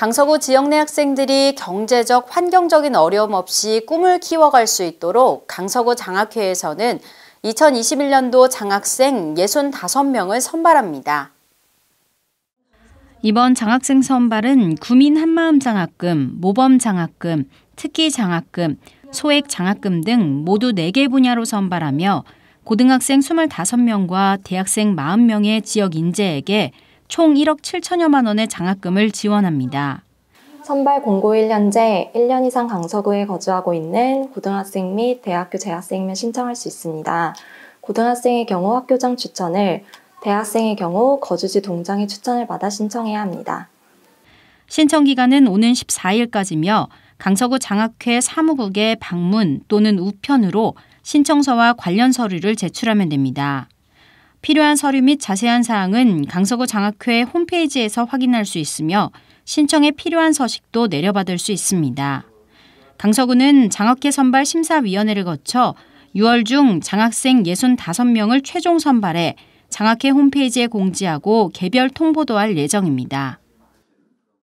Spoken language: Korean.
강서구 지역 내 학생들이 경제적, 환경적인 어려움 없이 꿈을 키워갈 수 있도록 강서구 장학회에서는 2021년도 장학생 65명을 선발합니다. 이번 장학생 선발은 구민 한마음 장학금, 모범 장학금, 특기 장학금, 소액 장학금 등 모두 4개 분야로 선발하며 고등학생 25명과 대학생 40명의 지역 인재에게 총 1억 7천여만 원의 장학금을 지원합니다. 선발 공고 1년제 1년 이상 강서구에 거주하고 있는 고등학생 및 대학교 재학생이면 신청할 수 있습니다. 고등학생의 경우 학교장 추천을 대학생의 경우 거주지 동장의 추천을 받아 신청해야 합니다. 신청 기간은 오는 14일까지며 강서구 장학회 사무국의 방문 또는 우편으로 신청서와 관련 서류를 제출하면 됩니다. 필요한 서류 및 자세한 사항은 강서구 장학회 홈페이지에서 확인할 수 있으며 신청에 필요한 서식도 내려받을 수 있습니다. 강서구는 장학회 선발 심사위원회를 거쳐 6월 중 장학생 65명을 최종 선발해 장학회 홈페이지에 공지하고 개별 통보도 할 예정입니다.